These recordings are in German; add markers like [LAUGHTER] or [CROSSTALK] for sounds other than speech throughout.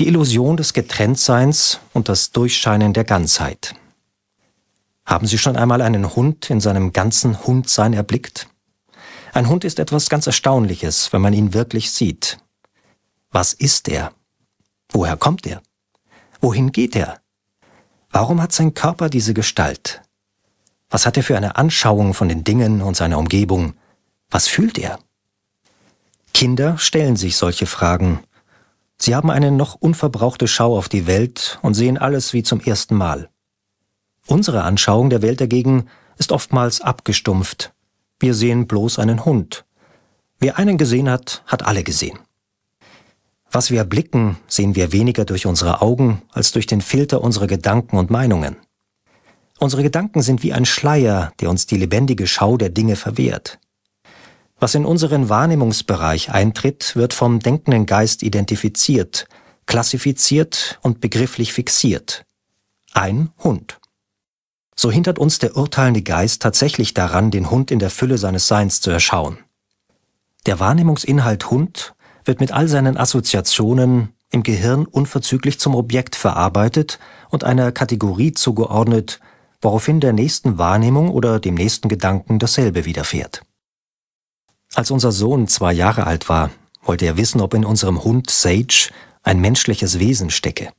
die Illusion des Getrenntseins und das Durchscheinen der Ganzheit. Haben Sie schon einmal einen Hund in seinem ganzen Hundsein erblickt? Ein Hund ist etwas ganz Erstaunliches, wenn man ihn wirklich sieht. Was ist er? Woher kommt er? Wohin geht er? Warum hat sein Körper diese Gestalt? Was hat er für eine Anschauung von den Dingen und seiner Umgebung? Was fühlt er? Kinder stellen sich solche Fragen Sie haben eine noch unverbrauchte Schau auf die Welt und sehen alles wie zum ersten Mal. Unsere Anschauung der Welt dagegen ist oftmals abgestumpft. Wir sehen bloß einen Hund. Wer einen gesehen hat, hat alle gesehen. Was wir erblicken, sehen wir weniger durch unsere Augen als durch den Filter unserer Gedanken und Meinungen. Unsere Gedanken sind wie ein Schleier, der uns die lebendige Schau der Dinge verwehrt. Was in unseren Wahrnehmungsbereich eintritt, wird vom denkenden Geist identifiziert, klassifiziert und begrifflich fixiert. Ein Hund. So hindert uns der urteilende Geist tatsächlich daran, den Hund in der Fülle seines Seins zu erschauen. Der Wahrnehmungsinhalt Hund wird mit all seinen Assoziationen im Gehirn unverzüglich zum Objekt verarbeitet und einer Kategorie zugeordnet, woraufhin der nächsten Wahrnehmung oder dem nächsten Gedanken dasselbe widerfährt. Als unser Sohn zwei Jahre alt war, wollte er wissen, ob in unserem Hund Sage ein menschliches Wesen stecke.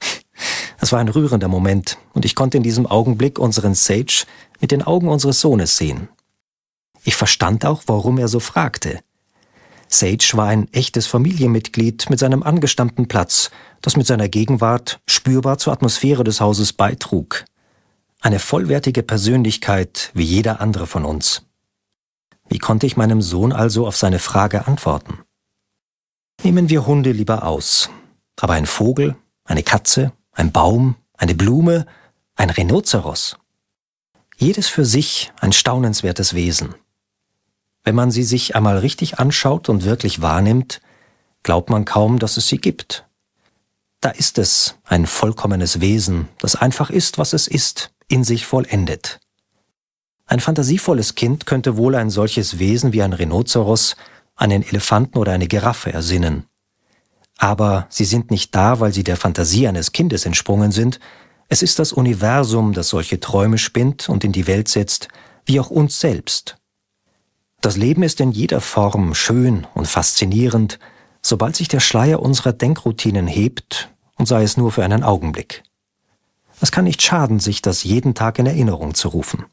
[LAUGHS] Es war ein rührender Moment, und ich konnte in diesem Augenblick unseren Sage mit den Augen unseres Sohnes sehen. Ich verstand auch, warum er so fragte. Sage war ein echtes Familienmitglied mit seinem angestammten Platz, das mit seiner Gegenwart spürbar zur Atmosphäre des Hauses beitrug. Eine vollwertige Persönlichkeit wie jeder andere von uns. Wie konnte ich meinem Sohn also auf seine Frage antworten? Nehmen wir Hunde lieber aus. Aber ein Vogel, eine Katze, ein Baum, eine Blume, ein Rhinoceros. Jedes für sich ein staunenswertes Wesen. Wenn man sie sich einmal richtig anschaut und wirklich wahrnimmt, glaubt man kaum, dass es sie gibt. Da ist es, ein vollkommenes Wesen, das einfach ist, was es ist, in sich vollendet. Ein fantasievolles Kind könnte wohl ein solches Wesen wie ein Rhinoceros, einen Elefanten oder eine Giraffe ersinnen. Aber sie sind nicht da, weil sie der Fantasie eines Kindes entsprungen sind, es ist das Universum, das solche Träume spinnt und in die Welt setzt, wie auch uns selbst. Das Leben ist in jeder Form schön und faszinierend, sobald sich der Schleier unserer Denkroutinen hebt, und sei es nur für einen Augenblick. Es kann nicht schaden, sich das jeden Tag in Erinnerung zu rufen.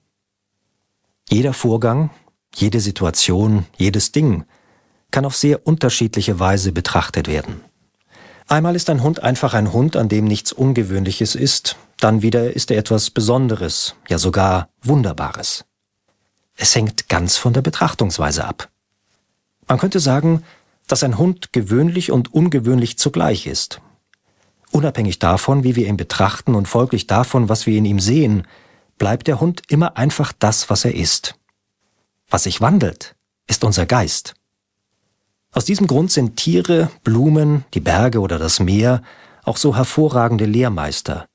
Jeder Vorgang, jede Situation, jedes Ding kann auf sehr unterschiedliche Weise betrachtet werden. Einmal ist ein Hund einfach ein Hund, an dem nichts Ungewöhnliches ist, dann wieder ist er etwas Besonderes, ja sogar Wunderbares. Es hängt ganz von der Betrachtungsweise ab. Man könnte sagen, dass ein Hund gewöhnlich und ungewöhnlich zugleich ist. Unabhängig davon, wie wir ihn betrachten und folglich davon, was wir in ihm sehen, bleibt der Hund immer einfach das, was er ist. Was sich wandelt, ist unser Geist. Aus diesem Grund sind Tiere, Blumen, die Berge oder das Meer auch so hervorragende Lehrmeister.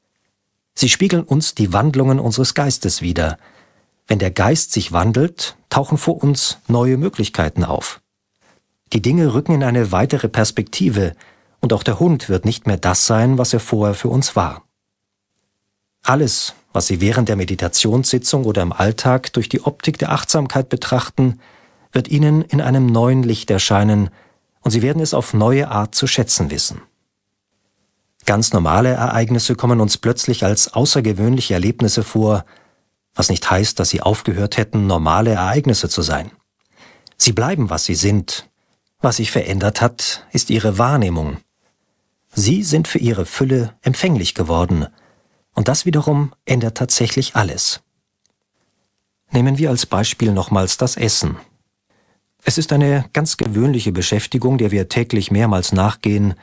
Sie spiegeln uns die Wandlungen unseres Geistes wider. Wenn der Geist sich wandelt, tauchen vor uns neue Möglichkeiten auf. Die Dinge rücken in eine weitere Perspektive und auch der Hund wird nicht mehr das sein, was er vorher für uns war. Alles, was Sie während der Meditationssitzung oder im Alltag durch die Optik der Achtsamkeit betrachten, wird Ihnen in einem neuen Licht erscheinen und Sie werden es auf neue Art zu schätzen wissen. Ganz normale Ereignisse kommen uns plötzlich als außergewöhnliche Erlebnisse vor, was nicht heißt, dass sie aufgehört hätten, normale Ereignisse zu sein. Sie bleiben, was sie sind. Was sich verändert hat, ist ihre Wahrnehmung. Sie sind für ihre Fülle empfänglich geworden und das wiederum ändert tatsächlich alles. Nehmen wir als Beispiel nochmals das Essen. Es ist eine ganz gewöhnliche Beschäftigung, der wir täglich mehrmals nachgehen,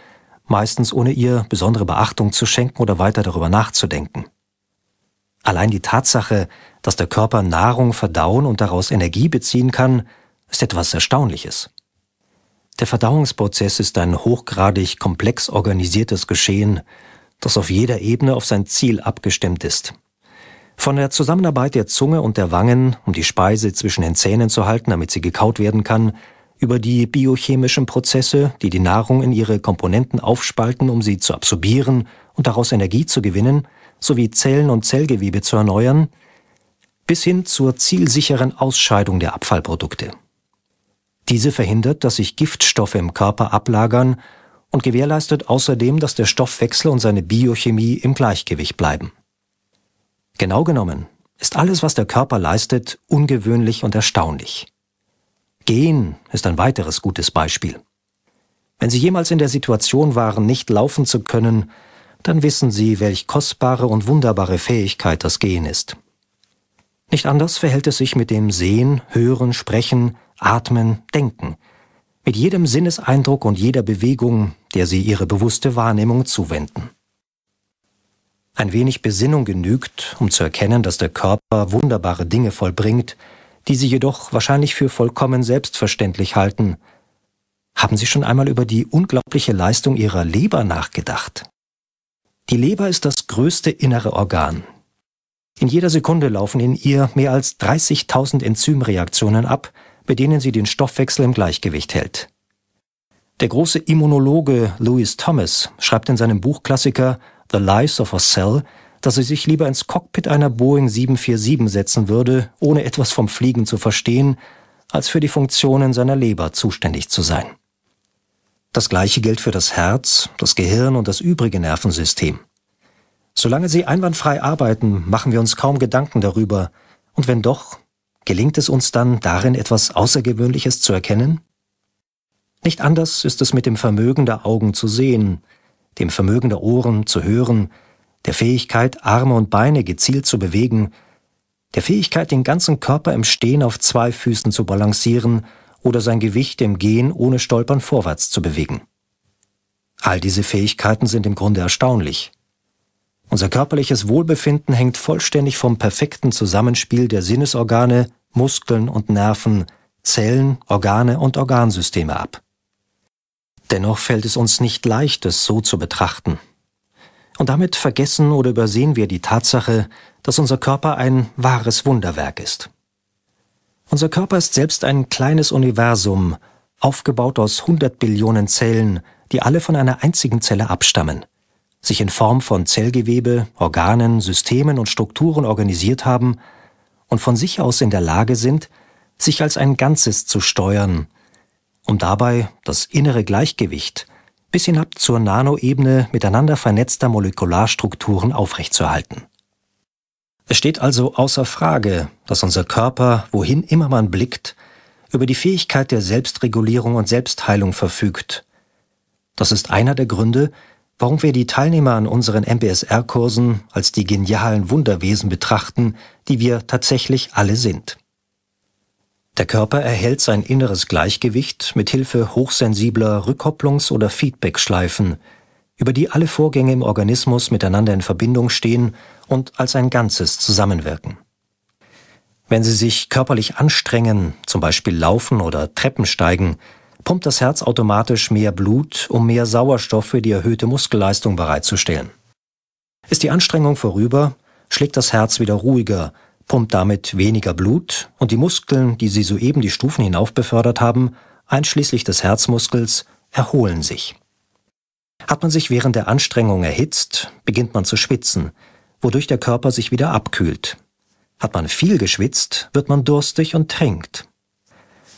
meistens ohne ihr besondere Beachtung zu schenken oder weiter darüber nachzudenken. Allein die Tatsache, dass der Körper Nahrung verdauen und daraus Energie beziehen kann, ist etwas Erstaunliches. Der Verdauungsprozess ist ein hochgradig komplex organisiertes Geschehen, das auf jeder Ebene auf sein Ziel abgestimmt ist. Von der Zusammenarbeit der Zunge und der Wangen, um die Speise zwischen den Zähnen zu halten, damit sie gekaut werden kann, über die biochemischen Prozesse, die die Nahrung in ihre Komponenten aufspalten, um sie zu absorbieren und daraus Energie zu gewinnen, sowie Zellen und Zellgewebe zu erneuern, bis hin zur zielsicheren Ausscheidung der Abfallprodukte. Diese verhindert, dass sich Giftstoffe im Körper ablagern und gewährleistet außerdem, dass der Stoffwechsel und seine Biochemie im Gleichgewicht bleiben. Genau genommen ist alles, was der Körper leistet, ungewöhnlich und erstaunlich. Gehen ist ein weiteres gutes Beispiel. Wenn Sie jemals in der Situation waren, nicht laufen zu können, dann wissen Sie, welch kostbare und wunderbare Fähigkeit das Gehen ist. Nicht anders verhält es sich mit dem Sehen, Hören, Sprechen, Atmen, Denken, mit jedem Sinneseindruck und jeder Bewegung, der sie ihre bewusste Wahrnehmung zuwenden. Ein wenig Besinnung genügt, um zu erkennen, dass der Körper wunderbare Dinge vollbringt, die Sie jedoch wahrscheinlich für vollkommen selbstverständlich halten. Haben Sie schon einmal über die unglaubliche Leistung Ihrer Leber nachgedacht? Die Leber ist das größte innere Organ. In jeder Sekunde laufen in ihr mehr als 30.000 Enzymreaktionen ab, bei denen sie den Stoffwechsel im Gleichgewicht hält. Der große Immunologe Louis Thomas schreibt in seinem Buchklassiker The Lives of a Cell, dass er sich lieber ins Cockpit einer Boeing 747 setzen würde, ohne etwas vom Fliegen zu verstehen, als für die Funktionen seiner Leber zuständig zu sein. Das gleiche gilt für das Herz, das Gehirn und das übrige Nervensystem. Solange sie einwandfrei arbeiten, machen wir uns kaum Gedanken darüber, und wenn doch, Gelingt es uns dann, darin etwas Außergewöhnliches zu erkennen? Nicht anders ist es mit dem Vermögen der Augen zu sehen, dem Vermögen der Ohren zu hören, der Fähigkeit, Arme und Beine gezielt zu bewegen, der Fähigkeit, den ganzen Körper im Stehen auf zwei Füßen zu balancieren oder sein Gewicht im Gehen ohne Stolpern vorwärts zu bewegen. All diese Fähigkeiten sind im Grunde erstaunlich. Unser körperliches Wohlbefinden hängt vollständig vom perfekten Zusammenspiel der Sinnesorgane Muskeln und Nerven, Zellen, Organe und Organsysteme ab. Dennoch fällt es uns nicht leicht, es so zu betrachten. Und damit vergessen oder übersehen wir die Tatsache, dass unser Körper ein wahres Wunderwerk ist. Unser Körper ist selbst ein kleines Universum, aufgebaut aus 100 Billionen Zellen, die alle von einer einzigen Zelle abstammen, sich in Form von Zellgewebe, Organen, Systemen und Strukturen organisiert haben, und von sich aus in der Lage sind, sich als ein Ganzes zu steuern, um dabei das innere Gleichgewicht bis hinab zur Nanoebene miteinander vernetzter Molekularstrukturen aufrechtzuerhalten. Es steht also außer Frage, dass unser Körper, wohin immer man blickt, über die Fähigkeit der Selbstregulierung und Selbstheilung verfügt. Das ist einer der Gründe, Warum wir die Teilnehmer an unseren MBSR-Kursen als die genialen Wunderwesen betrachten, die wir tatsächlich alle sind. Der Körper erhält sein inneres Gleichgewicht mit Hilfe hochsensibler Rückkopplungs- oder Feedbackschleifen, über die alle Vorgänge im Organismus miteinander in Verbindung stehen und als ein Ganzes zusammenwirken. Wenn Sie sich körperlich anstrengen, zum Beispiel laufen oder Treppen steigen, pumpt das Herz automatisch mehr Blut, um mehr Sauerstoff für die erhöhte Muskelleistung bereitzustellen. Ist die Anstrengung vorüber, schlägt das Herz wieder ruhiger, pumpt damit weniger Blut und die Muskeln, die sie soeben die Stufen hinauf befördert haben, einschließlich des Herzmuskels, erholen sich. Hat man sich während der Anstrengung erhitzt, beginnt man zu schwitzen, wodurch der Körper sich wieder abkühlt. Hat man viel geschwitzt, wird man durstig und trinkt.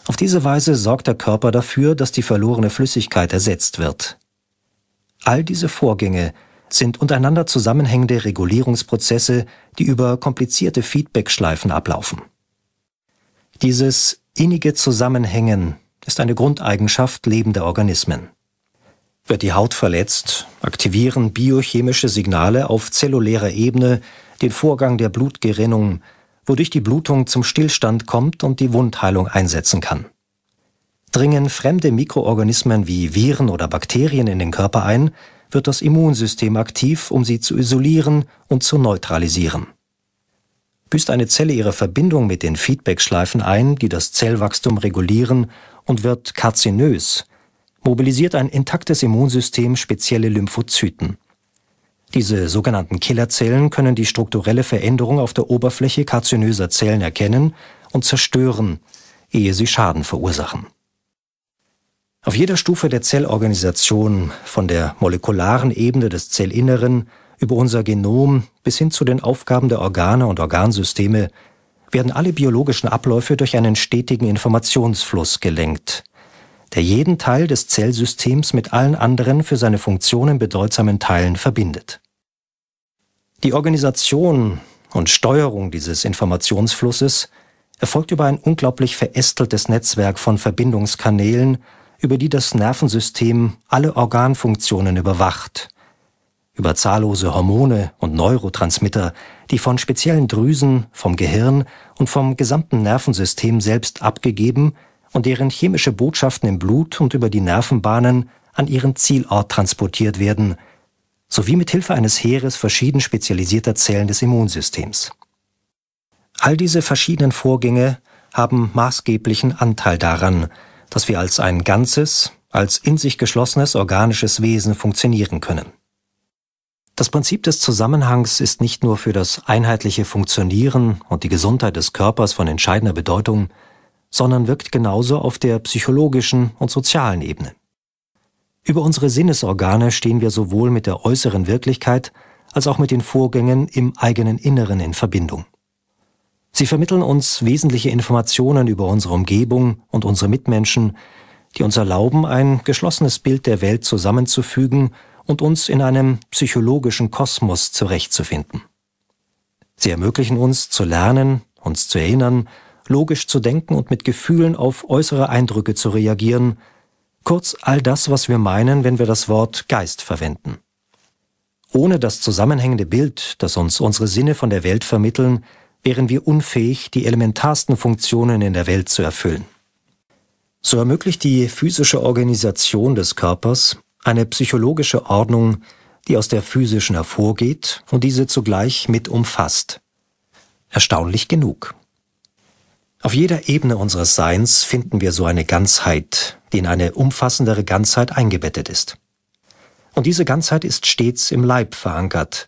Auf diese Weise sorgt der Körper dafür, dass die verlorene Flüssigkeit ersetzt wird. All diese Vorgänge sind untereinander zusammenhängende Regulierungsprozesse, die über komplizierte Feedbackschleifen ablaufen. Dieses innige Zusammenhängen ist eine Grundeigenschaft lebender Organismen. Wird die Haut verletzt, aktivieren biochemische Signale auf zellulärer Ebene den Vorgang der Blutgerinnung, wodurch die Blutung zum Stillstand kommt und die Wundheilung einsetzen kann. Dringen fremde Mikroorganismen wie Viren oder Bakterien in den Körper ein, wird das Immunsystem aktiv, um sie zu isolieren und zu neutralisieren. Büßt eine Zelle ihre Verbindung mit den Feedbackschleifen ein, die das Zellwachstum regulieren, und wird karzinös, mobilisiert ein intaktes Immunsystem spezielle Lymphozyten. Diese sogenannten Killerzellen können die strukturelle Veränderung auf der Oberfläche karzinöser Zellen erkennen und zerstören, ehe sie Schaden verursachen. Auf jeder Stufe der Zellorganisation, von der molekularen Ebene des Zellinneren über unser Genom bis hin zu den Aufgaben der Organe und Organsysteme, werden alle biologischen Abläufe durch einen stetigen Informationsfluss gelenkt, der jeden Teil des Zellsystems mit allen anderen für seine Funktionen bedeutsamen Teilen verbindet. Die Organisation und Steuerung dieses Informationsflusses erfolgt über ein unglaublich verästeltes Netzwerk von Verbindungskanälen, über die das Nervensystem alle Organfunktionen überwacht, über zahllose Hormone und Neurotransmitter, die von speziellen Drüsen, vom Gehirn und vom gesamten Nervensystem selbst abgegeben und deren chemische Botschaften im Blut und über die Nervenbahnen an ihren Zielort transportiert werden, sowie mit Hilfe eines Heeres verschieden spezialisierter Zellen des Immunsystems. All diese verschiedenen Vorgänge haben maßgeblichen Anteil daran, dass wir als ein ganzes, als in sich geschlossenes organisches Wesen funktionieren können. Das Prinzip des Zusammenhangs ist nicht nur für das einheitliche Funktionieren und die Gesundheit des Körpers von entscheidender Bedeutung, sondern wirkt genauso auf der psychologischen und sozialen Ebene. Über unsere Sinnesorgane stehen wir sowohl mit der äußeren Wirklichkeit als auch mit den Vorgängen im eigenen Inneren in Verbindung. Sie vermitteln uns wesentliche Informationen über unsere Umgebung und unsere Mitmenschen, die uns erlauben, ein geschlossenes Bild der Welt zusammenzufügen und uns in einem psychologischen Kosmos zurechtzufinden. Sie ermöglichen uns zu lernen, uns zu erinnern logisch zu denken und mit Gefühlen auf äußere Eindrücke zu reagieren, kurz all das, was wir meinen, wenn wir das Wort Geist verwenden. Ohne das zusammenhängende Bild, das uns unsere Sinne von der Welt vermitteln, wären wir unfähig, die elementarsten Funktionen in der Welt zu erfüllen. So ermöglicht die physische Organisation des Körpers eine psychologische Ordnung, die aus der physischen hervorgeht und diese zugleich mit umfasst. Erstaunlich genug. Auf jeder Ebene unseres Seins finden wir so eine Ganzheit, die in eine umfassendere Ganzheit eingebettet ist. Und diese Ganzheit ist stets im Leib verankert.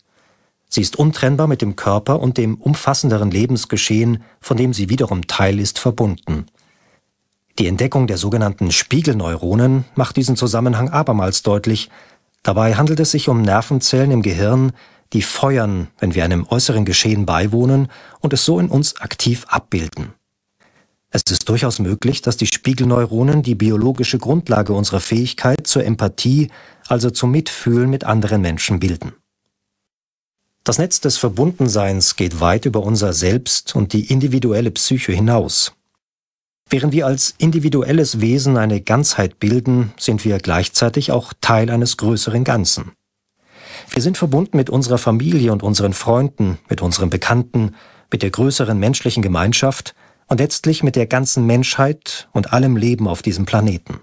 Sie ist untrennbar mit dem Körper und dem umfassenderen Lebensgeschehen, von dem sie wiederum Teil ist, verbunden. Die Entdeckung der sogenannten Spiegelneuronen macht diesen Zusammenhang abermals deutlich. Dabei handelt es sich um Nervenzellen im Gehirn, die feuern, wenn wir einem äußeren Geschehen beiwohnen und es so in uns aktiv abbilden. Es ist durchaus möglich, dass die Spiegelneuronen die biologische Grundlage unserer Fähigkeit zur Empathie, also zum Mitfühlen mit anderen Menschen bilden. Das Netz des Verbundenseins geht weit über unser Selbst und die individuelle Psyche hinaus. Während wir als individuelles Wesen eine Ganzheit bilden, sind wir gleichzeitig auch Teil eines größeren Ganzen. Wir sind verbunden mit unserer Familie und unseren Freunden, mit unseren Bekannten, mit der größeren menschlichen Gemeinschaft und letztlich mit der ganzen Menschheit und allem Leben auf diesem Planeten.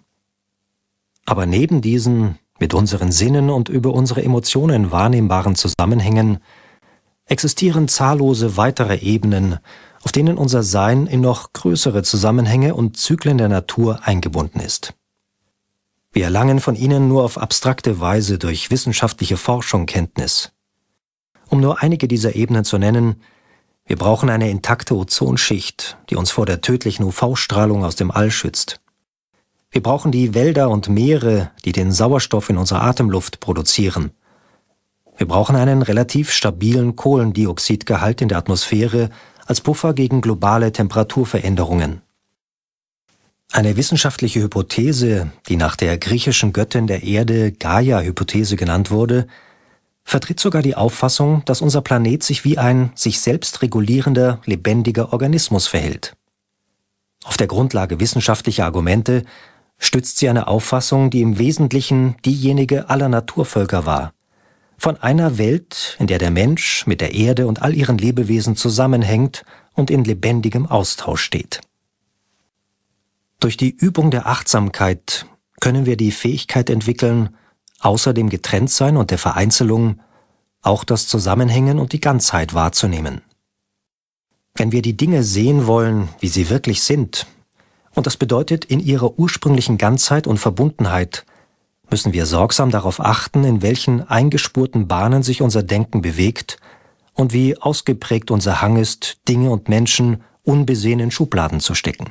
Aber neben diesen mit unseren Sinnen und über unsere Emotionen wahrnehmbaren Zusammenhängen existieren zahllose weitere Ebenen, auf denen unser Sein in noch größere Zusammenhänge und Zyklen der Natur eingebunden ist. Wir erlangen von ihnen nur auf abstrakte Weise durch wissenschaftliche Forschung Kenntnis. Um nur einige dieser Ebenen zu nennen, wir brauchen eine intakte Ozonschicht, die uns vor der tödlichen UV-Strahlung aus dem All schützt. Wir brauchen die Wälder und Meere, die den Sauerstoff in unserer Atemluft produzieren. Wir brauchen einen relativ stabilen Kohlendioxidgehalt in der Atmosphäre als Puffer gegen globale Temperaturveränderungen. Eine wissenschaftliche Hypothese, die nach der griechischen Göttin der Erde Gaia-Hypothese genannt wurde, vertritt sogar die Auffassung, dass unser Planet sich wie ein sich selbst regulierender, lebendiger Organismus verhält. Auf der Grundlage wissenschaftlicher Argumente stützt sie eine Auffassung, die im Wesentlichen diejenige aller Naturvölker war. Von einer Welt, in der der Mensch mit der Erde und all ihren Lebewesen zusammenhängt und in lebendigem Austausch steht. Durch die Übung der Achtsamkeit können wir die Fähigkeit entwickeln, außer dem Getrenntsein und der Vereinzelung auch das Zusammenhängen und die Ganzheit wahrzunehmen. Wenn wir die Dinge sehen wollen, wie sie wirklich sind, und das bedeutet in ihrer ursprünglichen Ganzheit und Verbundenheit, müssen wir sorgsam darauf achten, in welchen eingespurten Bahnen sich unser Denken bewegt und wie ausgeprägt unser Hang ist, Dinge und Menschen unbesehen in Schubladen zu stecken.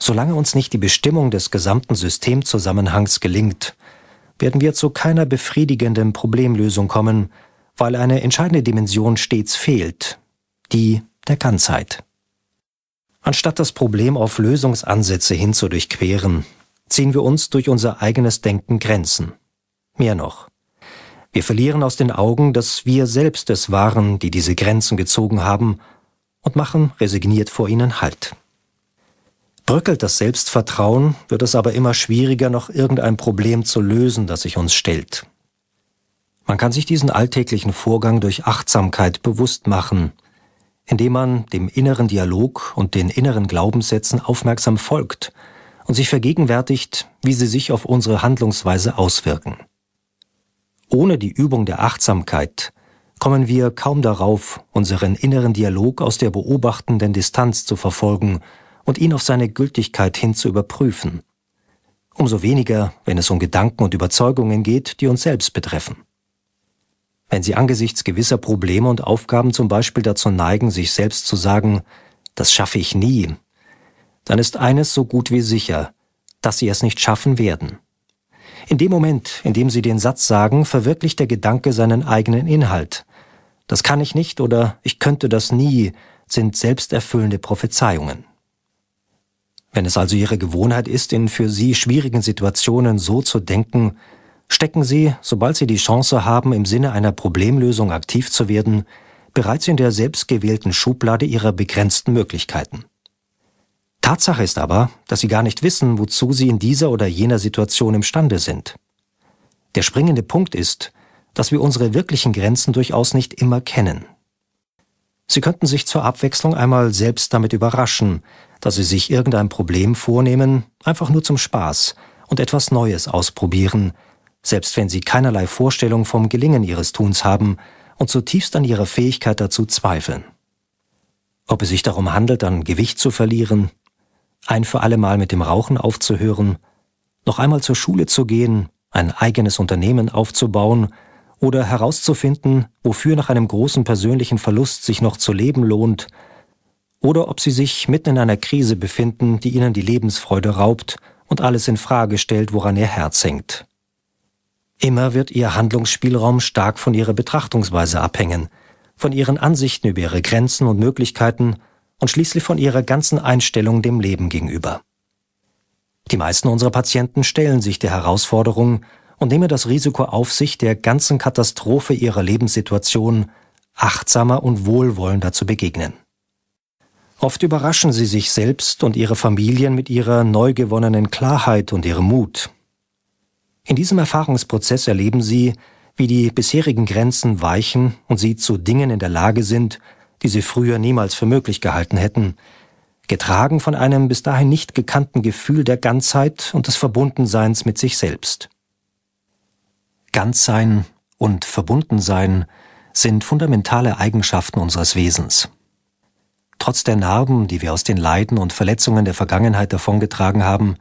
Solange uns nicht die Bestimmung des gesamten Systemzusammenhangs gelingt, werden wir zu keiner befriedigenden Problemlösung kommen, weil eine entscheidende Dimension stets fehlt, die der Ganzheit. Anstatt das Problem auf Lösungsansätze hin zu durchqueren, ziehen wir uns durch unser eigenes Denken Grenzen. Mehr noch. Wir verlieren aus den Augen, dass wir selbst es waren, die diese Grenzen gezogen haben, und machen resigniert vor ihnen Halt bröckelt das Selbstvertrauen, wird es aber immer schwieriger, noch irgendein Problem zu lösen, das sich uns stellt. Man kann sich diesen alltäglichen Vorgang durch Achtsamkeit bewusst machen, indem man dem inneren Dialog und den inneren Glaubenssätzen aufmerksam folgt und sich vergegenwärtigt, wie sie sich auf unsere Handlungsweise auswirken. Ohne die Übung der Achtsamkeit kommen wir kaum darauf, unseren inneren Dialog aus der beobachtenden Distanz zu verfolgen und ihn auf seine Gültigkeit hin zu überprüfen. Umso weniger, wenn es um Gedanken und Überzeugungen geht, die uns selbst betreffen. Wenn Sie angesichts gewisser Probleme und Aufgaben zum Beispiel dazu neigen, sich selbst zu sagen, das schaffe ich nie, dann ist eines so gut wie sicher, dass Sie es nicht schaffen werden. In dem Moment, in dem Sie den Satz sagen, verwirklicht der Gedanke seinen eigenen Inhalt. Das kann ich nicht oder ich könnte das nie sind selbsterfüllende Prophezeiungen. Wenn es also Ihre Gewohnheit ist, in für Sie schwierigen Situationen so zu denken, stecken Sie, sobald Sie die Chance haben, im Sinne einer Problemlösung aktiv zu werden, bereits in der selbstgewählten Schublade Ihrer begrenzten Möglichkeiten. Tatsache ist aber, dass Sie gar nicht wissen, wozu Sie in dieser oder jener Situation imstande sind. Der springende Punkt ist, dass wir unsere wirklichen Grenzen durchaus nicht immer kennen. Sie könnten sich zur Abwechslung einmal selbst damit überraschen, dass Sie sich irgendein Problem vornehmen, einfach nur zum Spaß und etwas Neues ausprobieren, selbst wenn Sie keinerlei Vorstellung vom Gelingen Ihres Tuns haben und zutiefst an Ihrer Fähigkeit dazu zweifeln. Ob es sich darum handelt, an Gewicht zu verlieren, ein für alle Mal mit dem Rauchen aufzuhören, noch einmal zur Schule zu gehen, ein eigenes Unternehmen aufzubauen oder herauszufinden, wofür nach einem großen persönlichen Verlust sich noch zu leben lohnt, oder ob sie sich mitten in einer Krise befinden, die ihnen die Lebensfreude raubt und alles in Frage stellt, woran ihr Herz hängt. Immer wird ihr Handlungsspielraum stark von ihrer Betrachtungsweise abhängen, von ihren Ansichten über ihre Grenzen und Möglichkeiten und schließlich von ihrer ganzen Einstellung dem Leben gegenüber. Die meisten unserer Patienten stellen sich der Herausforderung, und nehme das Risiko auf sich, der ganzen Katastrophe ihrer Lebenssituation achtsamer und wohlwollender zu begegnen. Oft überraschen sie sich selbst und ihre Familien mit ihrer neu gewonnenen Klarheit und ihrem Mut. In diesem Erfahrungsprozess erleben sie, wie die bisherigen Grenzen weichen und sie zu Dingen in der Lage sind, die sie früher niemals für möglich gehalten hätten, getragen von einem bis dahin nicht gekannten Gefühl der Ganzheit und des Verbundenseins mit sich selbst. Ganzsein und Verbundensein sind fundamentale Eigenschaften unseres Wesens. Trotz der Narben, die wir aus den Leiden und Verletzungen der Vergangenheit davongetragen haben,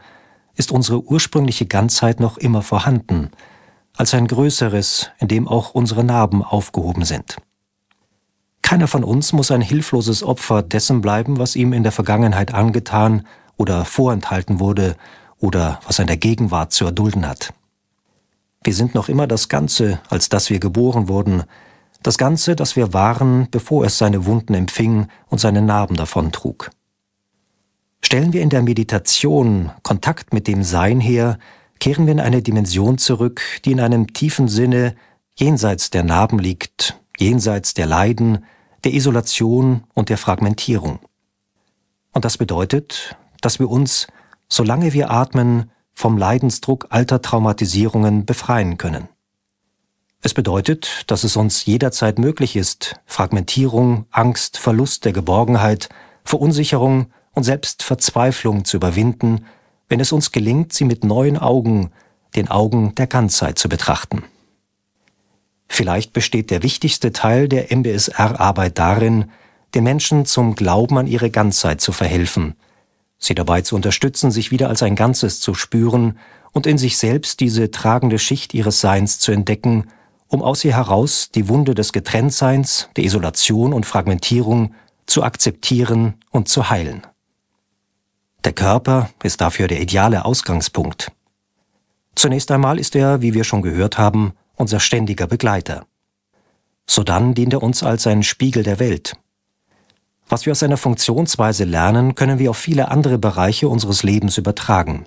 ist unsere ursprüngliche Ganzheit noch immer vorhanden, als ein größeres, in dem auch unsere Narben aufgehoben sind. Keiner von uns muss ein hilfloses Opfer dessen bleiben, was ihm in der Vergangenheit angetan oder vorenthalten wurde oder was er in der Gegenwart zu erdulden hat. Wir sind noch immer das Ganze, als dass wir geboren wurden, das Ganze, das wir waren, bevor es seine Wunden empfing und seine Narben davontrug. Stellen wir in der Meditation Kontakt mit dem Sein her, kehren wir in eine Dimension zurück, die in einem tiefen Sinne jenseits der Narben liegt, jenseits der Leiden, der Isolation und der Fragmentierung. Und das bedeutet, dass wir uns, solange wir atmen, vom Leidensdruck alter Traumatisierungen befreien können. Es bedeutet, dass es uns jederzeit möglich ist, Fragmentierung, Angst, Verlust der Geborgenheit, Verunsicherung und selbst Verzweiflung zu überwinden, wenn es uns gelingt, sie mit neuen Augen, den Augen der Ganzheit zu betrachten. Vielleicht besteht der wichtigste Teil der MBSR-Arbeit darin, den Menschen zum Glauben an ihre Ganzheit zu verhelfen – sie dabei zu unterstützen, sich wieder als ein Ganzes zu spüren und in sich selbst diese tragende Schicht ihres Seins zu entdecken, um aus ihr heraus die Wunde des Getrenntseins, der Isolation und Fragmentierung zu akzeptieren und zu heilen. Der Körper ist dafür der ideale Ausgangspunkt. Zunächst einmal ist er, wie wir schon gehört haben, unser ständiger Begleiter. Sodann dient er uns als ein Spiegel der Welt, was wir aus seiner Funktionsweise lernen, können wir auf viele andere Bereiche unseres Lebens übertragen.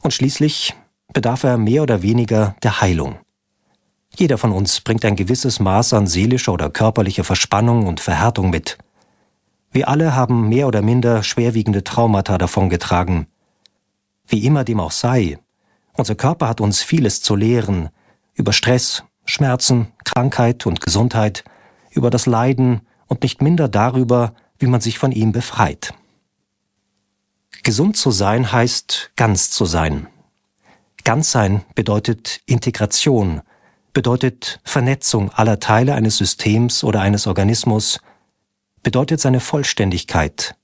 Und schließlich bedarf er mehr oder weniger der Heilung. Jeder von uns bringt ein gewisses Maß an seelischer oder körperlicher Verspannung und Verhärtung mit. Wir alle haben mehr oder minder schwerwiegende Traumata davongetragen. Wie immer dem auch sei, unser Körper hat uns vieles zu lehren über Stress, Schmerzen, Krankheit und Gesundheit, über das Leiden, und nicht minder darüber, wie man sich von ihm befreit. Gesund zu sein heißt ganz zu sein. Ganz sein bedeutet Integration, bedeutet Vernetzung aller Teile eines Systems oder eines Organismus, bedeutet seine Vollständigkeit.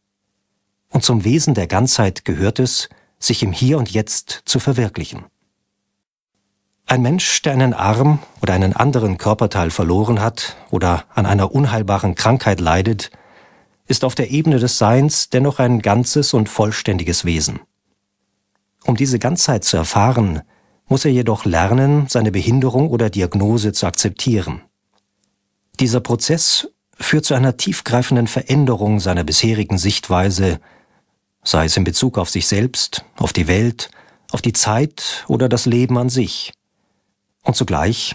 Und zum Wesen der Ganzheit gehört es, sich im Hier und Jetzt zu verwirklichen. Ein Mensch, der einen Arm oder einen anderen Körperteil verloren hat oder an einer unheilbaren Krankheit leidet, ist auf der Ebene des Seins dennoch ein ganzes und vollständiges Wesen. Um diese Ganzheit zu erfahren, muss er jedoch lernen, seine Behinderung oder Diagnose zu akzeptieren. Dieser Prozess führt zu einer tiefgreifenden Veränderung seiner bisherigen Sichtweise, sei es in Bezug auf sich selbst, auf die Welt, auf die Zeit oder das Leben an sich. Und zugleich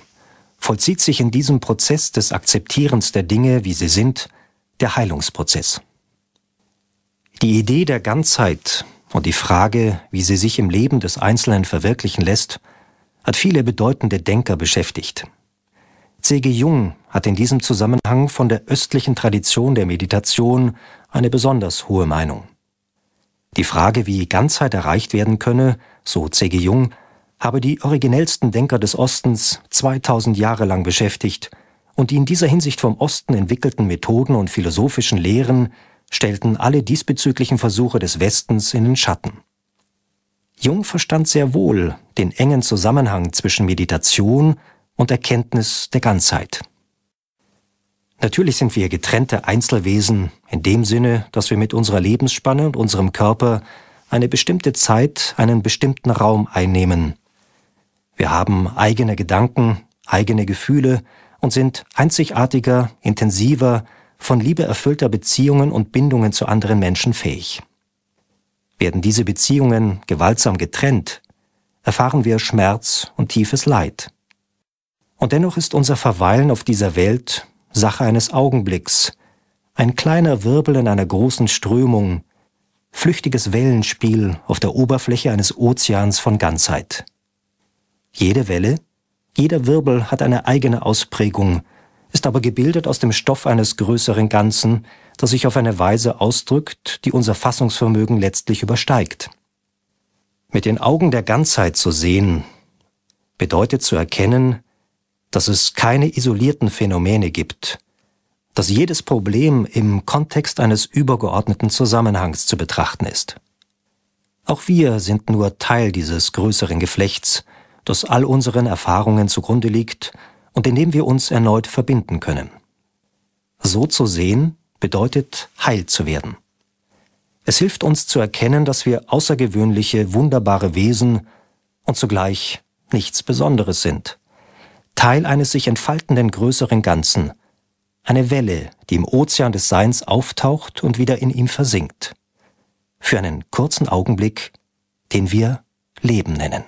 vollzieht sich in diesem Prozess des Akzeptierens der Dinge, wie sie sind, der Heilungsprozess. Die Idee der Ganzheit und die Frage, wie sie sich im Leben des Einzelnen verwirklichen lässt, hat viele bedeutende Denker beschäftigt. C.G. Jung hat in diesem Zusammenhang von der östlichen Tradition der Meditation eine besonders hohe Meinung. Die Frage, wie Ganzheit erreicht werden könne, so C.G. Jung, habe die originellsten Denker des Ostens 2000 Jahre lang beschäftigt und die in dieser Hinsicht vom Osten entwickelten Methoden und philosophischen Lehren stellten alle diesbezüglichen Versuche des Westens in den Schatten. Jung verstand sehr wohl den engen Zusammenhang zwischen Meditation und Erkenntnis der Ganzheit. Natürlich sind wir getrennte Einzelwesen in dem Sinne, dass wir mit unserer Lebensspanne und unserem Körper eine bestimmte Zeit, einen bestimmten Raum einnehmen wir haben eigene Gedanken, eigene Gefühle und sind einzigartiger, intensiver, von Liebe erfüllter Beziehungen und Bindungen zu anderen Menschen fähig. Werden diese Beziehungen gewaltsam getrennt, erfahren wir Schmerz und tiefes Leid. Und dennoch ist unser Verweilen auf dieser Welt Sache eines Augenblicks, ein kleiner Wirbel in einer großen Strömung, flüchtiges Wellenspiel auf der Oberfläche eines Ozeans von Ganzheit. Jede Welle, jeder Wirbel hat eine eigene Ausprägung, ist aber gebildet aus dem Stoff eines größeren Ganzen, das sich auf eine Weise ausdrückt, die unser Fassungsvermögen letztlich übersteigt. Mit den Augen der Ganzheit zu sehen, bedeutet zu erkennen, dass es keine isolierten Phänomene gibt, dass jedes Problem im Kontext eines übergeordneten Zusammenhangs zu betrachten ist. Auch wir sind nur Teil dieses größeren Geflechts, das all unseren Erfahrungen zugrunde liegt und in dem wir uns erneut verbinden können. So zu sehen bedeutet, heil zu werden. Es hilft uns zu erkennen, dass wir außergewöhnliche, wunderbare Wesen und zugleich nichts Besonderes sind. Teil eines sich entfaltenden größeren Ganzen, eine Welle, die im Ozean des Seins auftaucht und wieder in ihm versinkt. Für einen kurzen Augenblick, den wir Leben nennen.